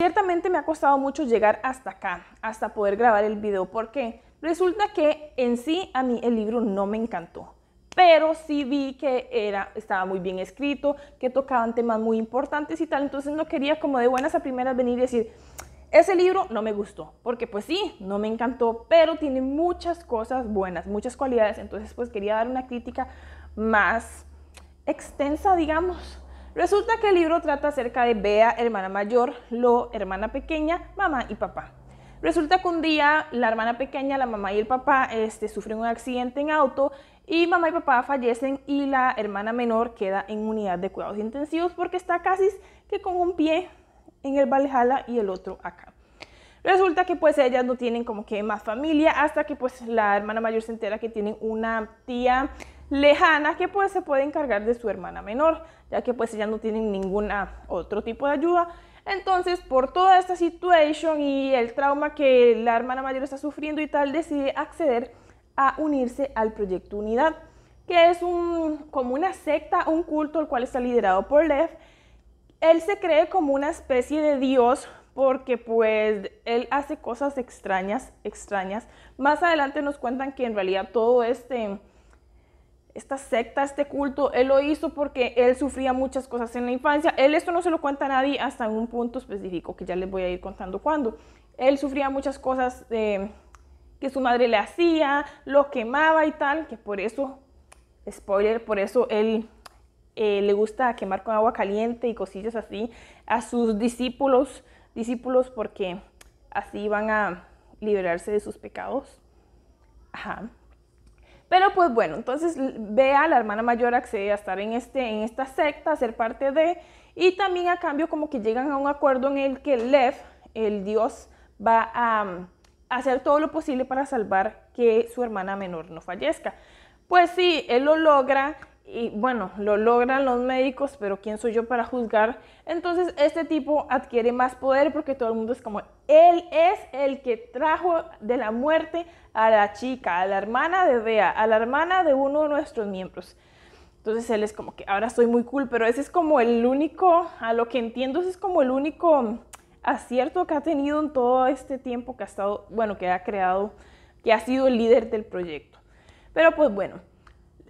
Ciertamente me ha costado mucho llegar hasta acá, hasta poder grabar el video, porque resulta que en sí a mí el libro no me encantó, pero sí vi que era, estaba muy bien escrito, que tocaban temas muy importantes y tal, entonces no quería como de buenas a primeras venir y decir, ese libro no me gustó, porque pues sí, no me encantó, pero tiene muchas cosas buenas, muchas cualidades, entonces pues quería dar una crítica más extensa, digamos, Resulta que el libro trata acerca de Bea, hermana mayor, Lo, hermana pequeña, mamá y papá. Resulta que un día la hermana pequeña, la mamá y el papá este, sufren un accidente en auto y mamá y papá fallecen y la hermana menor queda en unidad de cuidados intensivos porque está casi que con un pie en el Valhalla y el otro acá. Resulta que pues ellas no tienen como que más familia hasta que pues la hermana mayor se entera que tienen una tía lejana que pues se puede encargar de su hermana menor, ya que pues ella no tiene ningún otro tipo de ayuda. Entonces, por toda esta situación y el trauma que la hermana mayor está sufriendo y tal, decide acceder a unirse al proyecto Unidad, que es un, como una secta, un culto, el cual está liderado por Lev. Él se cree como una especie de dios porque pues él hace cosas extrañas, extrañas. Más adelante nos cuentan que en realidad todo este esta secta, este culto, él lo hizo porque él sufría muchas cosas en la infancia. Él esto no se lo cuenta a nadie hasta en un punto específico, que ya les voy a ir contando cuando Él sufría muchas cosas eh, que su madre le hacía, lo quemaba y tal, que por eso, spoiler, por eso él eh, le gusta quemar con agua caliente y cosillas así a sus discípulos, discípulos porque así van a liberarse de sus pecados. Ajá. Pero pues bueno, entonces a la hermana mayor, accede a estar en, este, en esta secta, a ser parte de, y también a cambio como que llegan a un acuerdo en el que Lev, el dios, va a mm, hacer todo lo posible para salvar que su hermana menor no fallezca. Pues sí, él lo logra y bueno, lo logran los médicos, pero ¿quién soy yo para juzgar? Entonces este tipo adquiere más poder porque todo el mundo es como, él es el que trajo de la muerte a la chica, a la hermana de Bea, a la hermana de uno de nuestros miembros. Entonces él es como que ahora soy muy cool, pero ese es como el único, a lo que entiendo, ese es como el único acierto que ha tenido en todo este tiempo que ha estado, bueno, que ha creado, que ha sido el líder del proyecto. Pero pues bueno,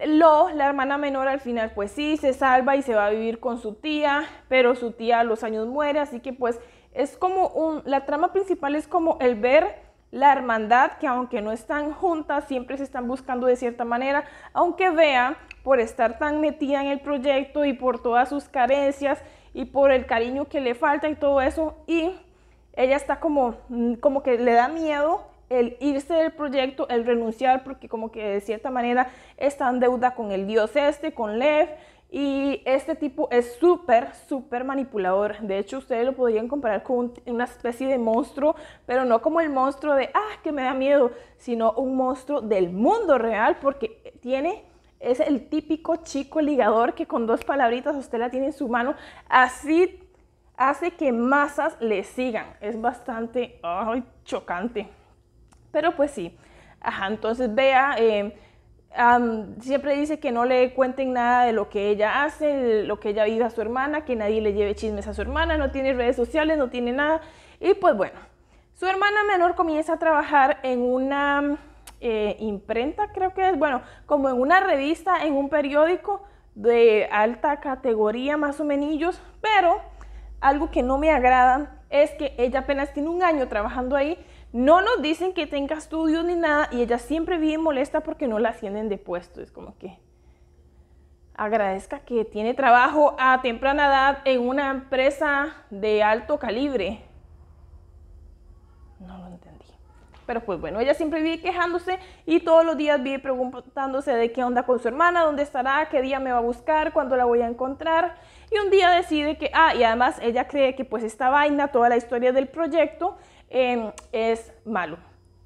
lo, la hermana menor al final pues sí, se salva y se va a vivir con su tía, pero su tía a los años muere, así que pues es como un, la trama principal es como el ver la hermandad que aunque no están juntas, siempre se están buscando de cierta manera, aunque vea por estar tan metida en el proyecto y por todas sus carencias y por el cariño que le falta y todo eso, y ella está como, mm, como que le da miedo el irse del proyecto, el renunciar, porque como que de cierta manera está en deuda con el dios este, con Lev, y este tipo es súper, súper manipulador. De hecho, ustedes lo podrían comparar con una especie de monstruo, pero no como el monstruo de, ah, que me da miedo, sino un monstruo del mundo real, porque tiene... Es el típico chico ligador que con dos palabritas usted la tiene en su mano. Así hace que masas le sigan. Es bastante ay, chocante. Pero pues sí, ajá, entonces vea, eh, siempre dice que no le cuenten nada de lo que ella hace, lo que ella vive a su hermana, que nadie le lleve chismes a su hermana, no tiene redes sociales, no tiene nada. Y pues bueno, su hermana menor comienza a trabajar en una eh, imprenta, creo que es, bueno, como en una revista, en un periódico de alta categoría más o menos, pero algo que no me agrada es que ella apenas tiene un año trabajando ahí no nos dicen que tenga estudios ni nada y ella siempre vive molesta porque no la ascienden de puesto. Es como que agradezca que tiene trabajo a temprana edad en una empresa de alto calibre. No lo entendí. Pero pues bueno, ella siempre vive quejándose y todos los días vive preguntándose de qué onda con su hermana, dónde estará, qué día me va a buscar, cuándo la voy a encontrar. Y un día decide que, ah, y además ella cree que pues esta vaina, toda la historia del proyecto, Em, es malo,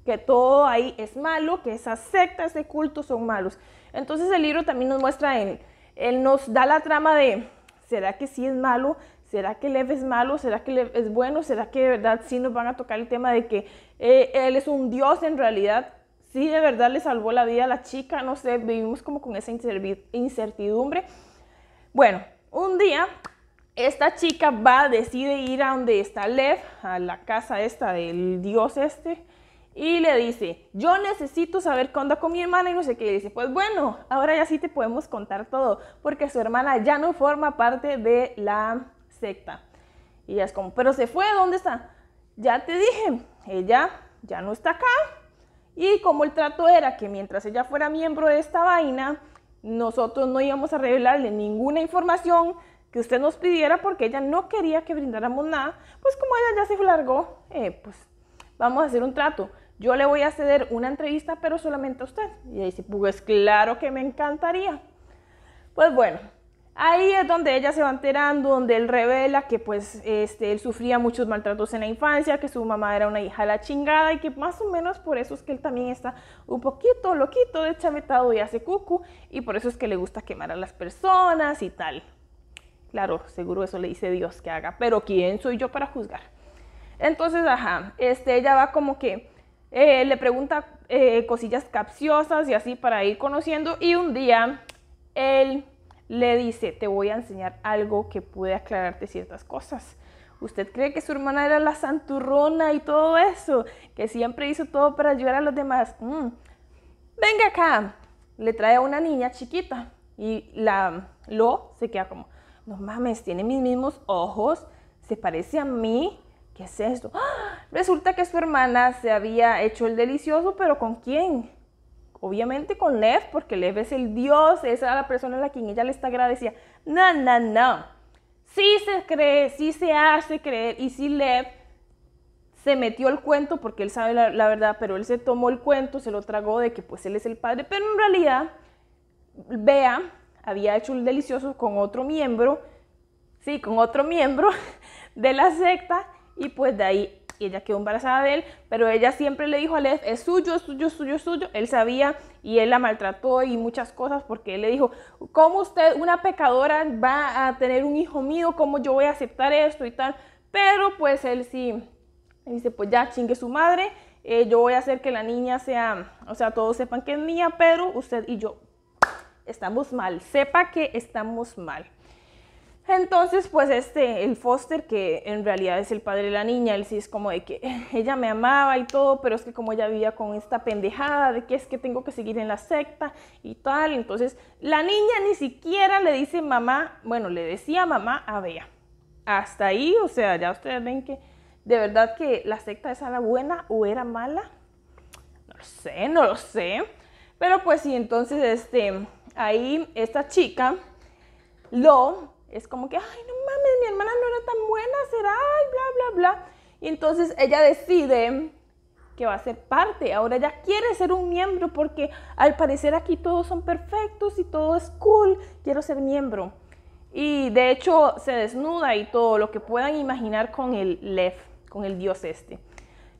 que todo ahí es malo, que esas sectas de culto son malos. Entonces el libro también nos muestra, él, él nos da la trama de, ¿será que sí es malo? ¿Será que Lev es malo? ¿Será que Lev es bueno? ¿Será que de verdad sí nos van a tocar el tema de que eh, él es un dios en realidad? ¿Sí de verdad le salvó la vida a la chica? No sé, vivimos como con esa incertidumbre. Bueno, un día esta chica va, decide ir a donde está Lev, a la casa esta del dios este, y le dice, yo necesito saber qué onda con mi hermana y no sé qué. le dice, pues bueno, ahora ya sí te podemos contar todo, porque su hermana ya no forma parte de la secta. Y ella es como, pero se fue, ¿dónde está? Ya te dije, ella ya no está acá. Y como el trato era que mientras ella fuera miembro de esta vaina, nosotros no íbamos a revelarle ninguna información que usted nos pidiera porque ella no quería que brindáramos nada, pues como ella ya se largó, eh, pues vamos a hacer un trato. Yo le voy a ceder una entrevista, pero solamente a usted. Y ahí dice, pues claro que me encantaría. Pues bueno, ahí es donde ella se va enterando, donde él revela que pues este, él sufría muchos maltratos en la infancia, que su mamá era una hija de la chingada y que más o menos por eso es que él también está un poquito loquito, de chavetado y hace cucu y por eso es que le gusta quemar a las personas y tal. Claro, seguro eso le dice Dios que haga, pero ¿quién soy yo para juzgar? Entonces, ajá, este, ella va como que eh, le pregunta eh, cosillas capciosas y así para ir conociendo y un día él le dice, te voy a enseñar algo que puede aclararte ciertas cosas. ¿Usted cree que su hermana era la santurrona y todo eso? Que siempre hizo todo para ayudar a los demás. Mm. Venga acá. Le trae a una niña chiquita y la Lo se queda como, no mames, tiene mis mismos ojos, se parece a mí, ¿qué es esto? ¡Ah! Resulta que su hermana se había hecho el delicioso, pero ¿con quién? Obviamente con Lev, porque Lev es el dios, esa es la persona a la quien ella le está agradecida. No, no, no. Sí se cree, sí se hace creer, y si Lev se metió el cuento, porque él sabe la verdad, pero él se tomó el cuento, se lo tragó de que pues él es el padre, pero en realidad, vea había hecho un delicioso con otro miembro, sí, con otro miembro de la secta y pues de ahí ella quedó embarazada de él, pero ella siempre le dijo a Lev, es suyo, es suyo, es suyo, es suyo, él sabía y él la maltrató y muchas cosas porque él le dijo, ¿cómo usted, una pecadora, va a tener un hijo mío? ¿Cómo yo voy a aceptar esto y tal? Pero pues él sí, él dice, pues ya chingue su madre, eh, yo voy a hacer que la niña sea, o sea, todos sepan que es mía, pero usted y yo estamos mal, sepa que estamos mal. Entonces, pues este, el Foster, que en realidad es el padre de la niña, él sí es como de que ella me amaba y todo, pero es que como ella vivía con esta pendejada de que es que tengo que seguir en la secta y tal, entonces la niña ni siquiera le dice mamá, bueno, le decía mamá a Bea. Hasta ahí, o sea, ya ustedes ven que de verdad que la secta es la buena o era mala. No lo sé, no lo sé. Pero pues sí, entonces este, ahí esta chica lo es como que, ay, no mames, mi hermana no era tan buena, será, ay, bla, bla, bla. Y entonces ella decide que va a ser parte, ahora ella quiere ser un miembro porque al parecer aquí todos son perfectos y todo es cool, quiero ser miembro. Y de hecho se desnuda y todo lo que puedan imaginar con el Lev, con el dios este.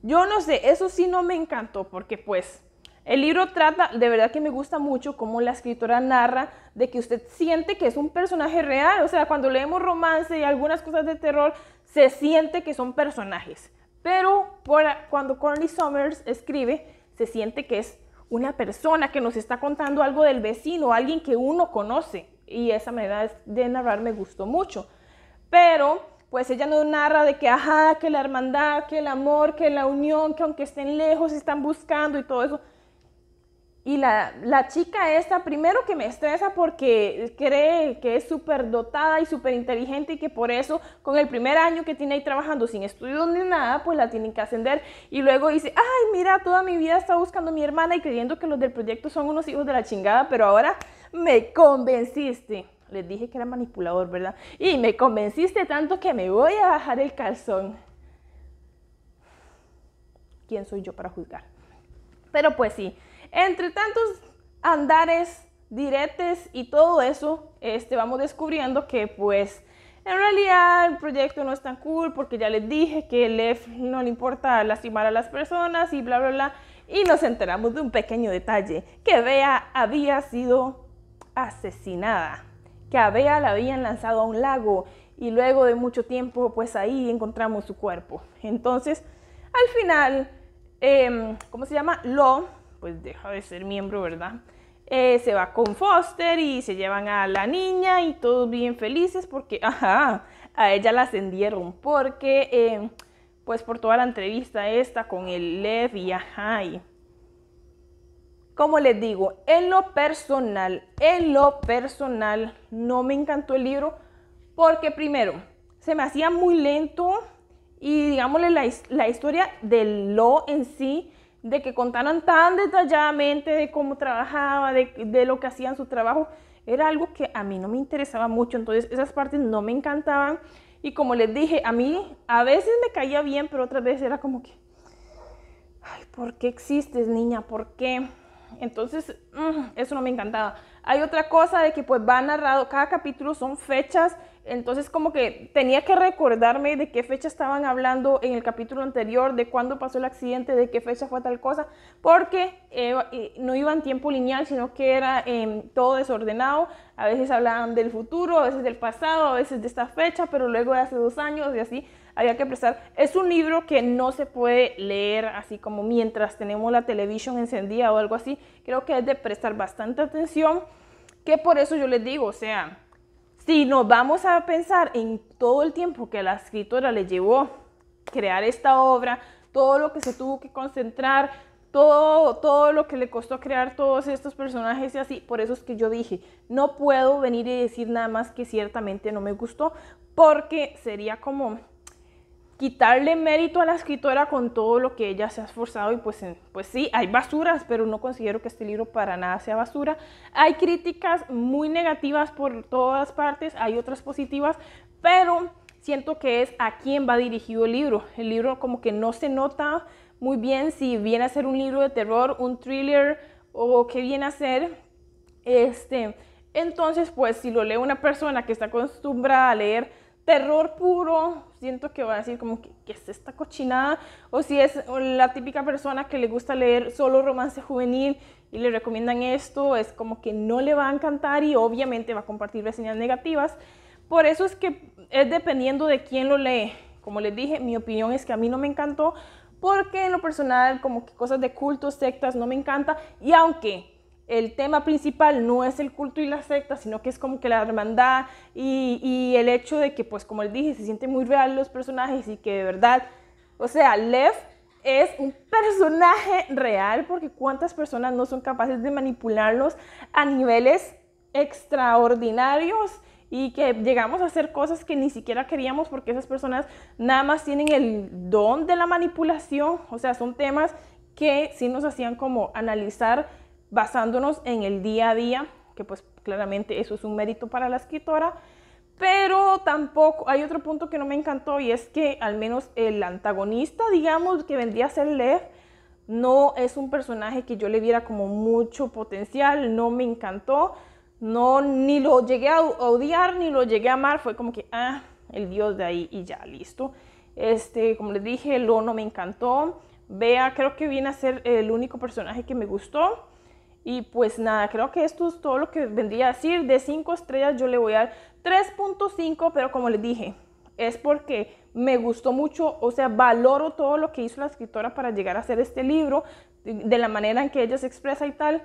Yo no sé, eso sí no me encantó porque pues el libro trata, de verdad que me gusta mucho cómo la escritora narra de que usted siente que es un personaje real, o sea, cuando leemos romance y algunas cosas de terror, se siente que son personajes. Pero cuando Corny Summers escribe, se siente que es una persona que nos está contando algo del vecino, alguien que uno conoce. Y esa manera de narrar me gustó mucho. Pero pues ella no narra de que, ajá, que la hermandad, que el amor, que la unión, que aunque estén lejos, están buscando y todo eso. Y la, chica esta, primero que me estresa porque cree que es súper dotada y súper inteligente y que por eso con el primer año que tiene ahí trabajando sin estudios ni nada, pues la tienen que ascender. Y luego dice, ay, mira, toda mi vida está buscando a mi hermana y creyendo que los del proyecto son unos hijos de la chingada, pero ahora me convenciste. Les dije que era manipulador, ¿verdad? Y me convenciste tanto que me voy a bajar el calzón. ¿Quién soy yo para juzgar? Pero pues sí, entre tantos andares, diretes y todo eso, este, vamos descubriendo que pues en realidad el proyecto no es tan cool porque ya les dije que lef no le importa lastimar a las personas y bla, bla, bla. Y nos enteramos de un pequeño detalle, que Bea había sido asesinada, que a Bea la habían lanzado a un lago y luego de mucho tiempo pues ahí encontramos su cuerpo. Entonces, al final Em, ¿cómo se llama? Lo, pues deja de ser miembro, ¿verdad? Eh, se va con Foster y se llevan a la niña y todos bien felices porque, ajá, a ella la ascendieron porque, em, pues por toda la entrevista esta con el Lev y ajá, como les digo, en lo personal, en lo personal, no me encantó el libro porque primero, se me hacía muy lento, y digámosle la, la historia del lo en sí, de que contaran tan detalladamente de cómo trabajaba, de, de lo que hacían su trabajo, era algo que a mí no me interesaba mucho, entonces esas partes no me encantaban y como les dije, a mí a veces me caía bien, pero otras veces era como que, ay, ¿por qué existes niña? ¿Por qué? Entonces, mm, eso no me encantaba. Hay otra cosa de que pues va narrado, cada capítulo son fechas entonces como que tenía que recordarme de qué fecha estaban hablando en el capítulo anterior, de cuándo pasó el accidente, de qué fecha fue tal cosa, porque eh, no iba en tiempo lineal, sino que era em, todo desordenado. A veces hablaban del futuro, a veces del pasado, a veces de esta fecha, pero luego de hace dos años y así había que prestar. Es un libro que no se puede leer así como mientras tenemos la televisión encendida o algo así. Creo que es de prestar bastante atención, que por eso yo les digo, o sea, si nos vamos a pensar en todo el tiempo que la escritora le llevó crear esta obra, todo lo que se tuvo que concentrar, todo, todo lo que le costó crear todos estos personajes y así, por eso es que yo dije, no puedo venir y decir nada más que ciertamente no me gustó, porque sería como quitarle mérito a la escritora con todo lo que ella se ha esforzado y pues, pues sí, hay basuras, pero no considero que este libro para nada sea basura. Hay críticas muy negativas por todas partes, hay otras positivas, pero siento que es a quién va dirigido el libro. El libro como que no se nota muy bien si viene a ser un libro de terror, un thriller o qué viene a ser. Este, entonces, pues si lo lee una persona que está acostumbrada a leer terror puro, siento que va a decir como que, es esta cochinada? O si es la típica persona que le gusta leer solo romance juvenil y le recomiendan esto, es como que no le va a encantar y obviamente va a compartir reseñas negativas. Por eso es que es dependiendo de quién lo lee. Como les dije, mi opinión es que a mí no me encantó porque en lo personal como que cosas de cultos, sectas no me encanta y aunque el tema principal no es el culto y la secta, sino que es como que la hermandad y, el hecho de que, pues como él dije, se sienten muy real los personajes y que de verdad, o sea, Lev es un personaje real porque cuántas personas no son capaces de manipularlos a niveles extraordinarios y que llegamos a hacer cosas que ni siquiera queríamos porque esas personas nada más tienen el don de la manipulación, o sea, son temas que sí nos hacían como analizar basándonos en el día a día, que pues claramente eso es un mérito para la escritora, pero tampoco hay otro punto que no me encantó y es que al menos el antagonista, digamos, que vendría a ser Lev, no es un personaje que yo le viera como mucho potencial, no me encantó, no ni lo llegué a odiar ni lo llegué a amar, fue como que ah, el dios de ahí y ya, listo. Este, como les dije, Lo no me encantó. vea creo que viene a ser el único personaje que me gustó. Y pues nada, creo que esto es todo lo que vendría a decir. De 5 estrellas yo le voy a dar 3.5, pero como les dije, es porque me gustó mucho, o sea, valoro todo lo que hizo la escritora para llegar a hacer este libro, de la manera en que ella se expresa y tal,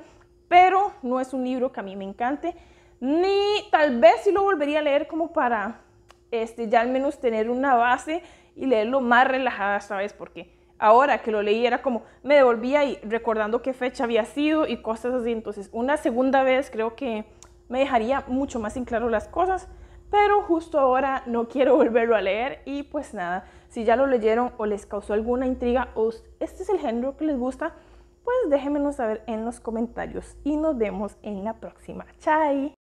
pero no es un libro que a mí me encante, ni tal vez si lo volvería a leer como para este, ya al menos tener una base y leerlo más relajada, ¿sabes? Porque ahora que lo leí era como me devolvía y recordando qué fecha había sido y cosas así. Entonces, una segunda vez creo que me dejaría mucho más en claro las cosas, pero justo ahora no quiero volverlo a leer y pues nada, si ya lo leyeron o les causó alguna intriga o este es el género que les gusta, pues déjenmelo saber en los comentarios y nos vemos en la próxima. ¡Chai!